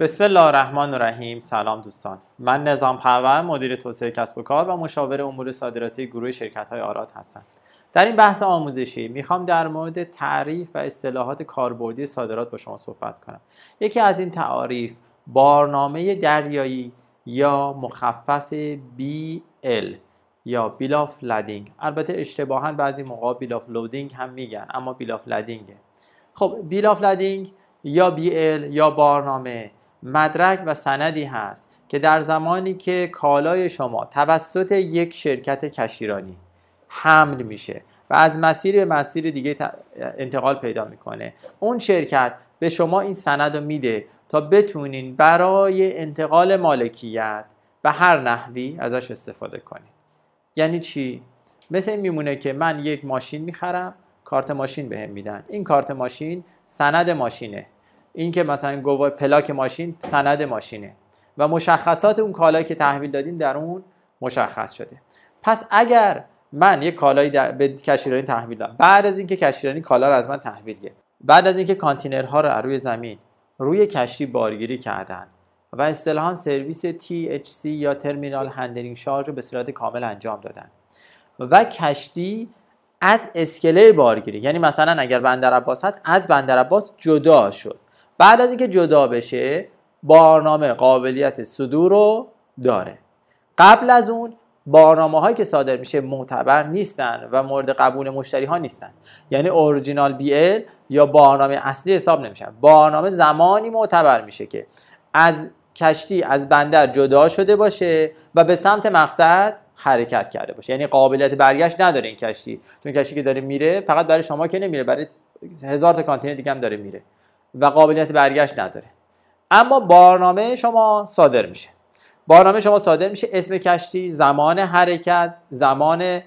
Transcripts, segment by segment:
بسم الله الرحمن الرحیم سلام دوستان من نظام پرور مدیر توسعه کسب و کار و مشاور امور صادراتی گروه شرکت های آراد هستم در این بحث آموزشی میخوام در مورد تعریف و اصطلاحات کاربردی صادرات با شما صحبت کنم یکی از این تعاریف بارنامه دریایی یا مخفف BL یا بیل آف لدینگ البته اشتباها بعضی موقع بیل لودینگ هم میگن اما بیل آف خب بیل آف لدینگ یا BL یا بارنامه مدرک و سندی هست که در زمانی که کالای شما توسط یک شرکت کشیرانی حمل میشه و از مسیر به مسیر دیگه انتقال پیدا میکنه اون شرکت به شما این سند رو میده تا بتونین برای انتقال مالکیت به هر نحوی ازش استفاده کنین یعنی چی مثل این میمونه که من یک ماشین میخرم کارت ماشین بهم میدن این کارت ماشین سند ماشینه این که مثلا گواه پلاک ماشین سند ماشینه و مشخصات اون کالایی که تحویل دادین در اون مشخص شده پس اگر من یه کالایی به کشیرانی تحویل دادم بعد از اینکه کشیرانی کالا رو از من تحویل گرفت بعد از اینکه کانتینرها رو روی زمین روی کشتی بارگیری کردن و اصطلاحا سرویس THC یا ترمینال هندلینگ شارژ رو به صورت کامل انجام دادن و کشتی از اسکله بارگیری یعنی مثلا اگر بندر هست از بندر جدا شد بعد از اینکه جدا بشه بارنامه قابلیت صدور رو داره قبل از اون بارنامه هایی که صادر میشه معتبر نیستن و مورد قبول مشتری ها نیستن یعنی اورجینال بی یا بارنامه اصلی حساب نمیشن بارنامه زمانی معتبر میشه که از کشتی از بندر جدا شده باشه و به سمت مقصد حرکت کرده باشه یعنی قابلیت برگشت نداره این کشتی چون کشتی که داره میره فقط برای شما که نمیره برای هزار تا کانتینر دیگه هم داره میره و قابلیت برگشت نداره اما بارنامه شما صادر میشه بارنامه شما صادر میشه اسم کشتی زمان حرکت زمان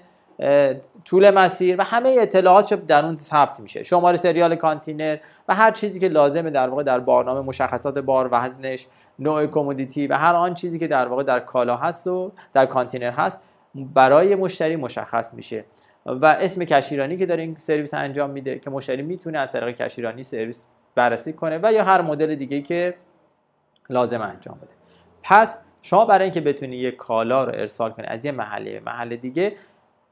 طول مسیر و همه اطلاعات در اون ثبت میشه شماره سریال کانتینر و هر چیزی که لازمه در واقع در بارنامه مشخصات بار وزنش نوع کمودیتی و هر آن چیزی که در واقع در کالا هست و در کانتینر هست برای مشتری مشخص میشه و اسم کشیرانی که داره این سرویس انجام میده که مشتری میتونه از طریق کشیرانی سرویس بررسی کنه و یا هر مدل دیگه که لازم انجام بده پس شما برای اینکه بتونی یه کالا رو ارسال کنی از یه محله به محل دیگه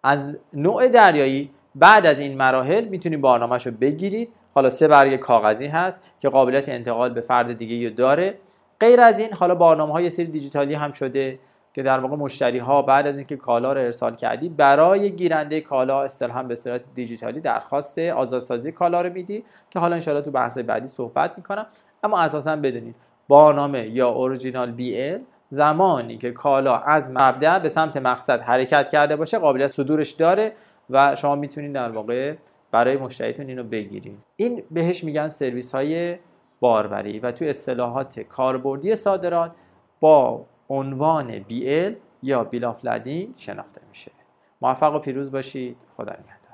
از نوع دریایی بعد از این مراحل میتونی بارنامهش رو بگیرید حالا سه برگ کاغذی هست که قابلیت انتقال به فرد دیگه رو داره غیر از این حالا برنامه های سری دیجیتالی هم شده که در واقع مشتری ها بعد از اینکه کالا رو ارسال کردی برای گیرنده کالا هم به صورت دیجیتالی درخواست آزادسازی کالا رو میدی که حالا انشاءالله تو بحث بعدی صحبت میکنم اما اساسا بدونید نامه یا اوریجینال بی زمانی که کالا از مبدا به سمت مقصد حرکت کرده باشه قابلیت صدورش داره و شما میتونید در واقع برای مشتریتون اینو بگیرید این بهش میگن سرویس های باربری و تو اصطلاحات کاربردی صادرات با عنوان ال یا بیلافلدین شناخته میشه موفق و پیروز باشید خدا نگهدار